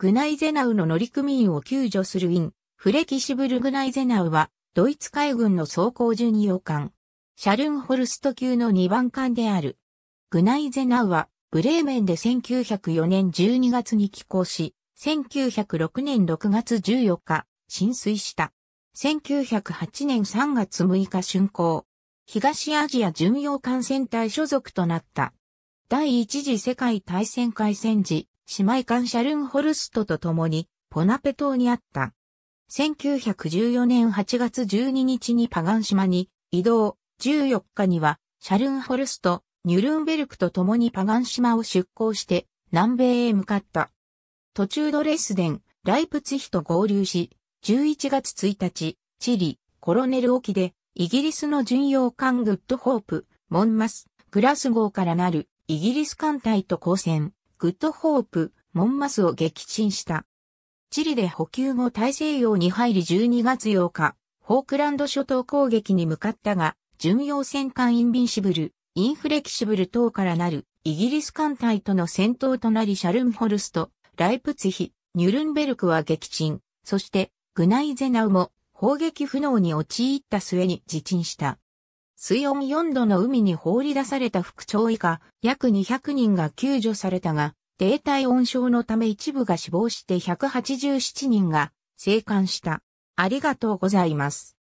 グナイゼナウの乗組員を救助するイン、フレキシブルグナイゼナウは、ドイツ海軍の装甲巡洋艦、シャルンホルスト級の2番艦である。グナイゼナウは、ブレーメンで1904年12月に寄港し、1906年6月14日、浸水した。1908年3月6日竣工。東アジア巡洋艦船隊所属となった。第一次世界大戦開戦時、姉妹艦シャルンホルストと共にポナペ島にあった。1914年8月12日にパガン島に移動、14日にはシャルンホルスト、ニュルンベルクと共にパガン島を出港して南米へ向かった。途中ドレスデン、ライプツヒと合流し、11月1日、チリ、コロネル沖で、イギリスの巡洋艦グッドホープ、モンマス、グラス号からなるイギリス艦隊と交戦。グッドホープ、モンマスを撃沈した。チリで補給後大西洋に入り12月8日、フォークランド諸島攻撃に向かったが、巡洋戦艦インビンシブル、インフレキシブル等からなるイギリス艦隊との戦闘となりシャルムホルスト、ライプツヒ、ニュルンベルクは撃沈、そしてグナイゼナウも砲撃不能に陥った末に自沈した。水温4度の海に放り出された副長以下約200人が救助されたが、低体温症のため一部が死亡して187人が生還した。ありがとうございます。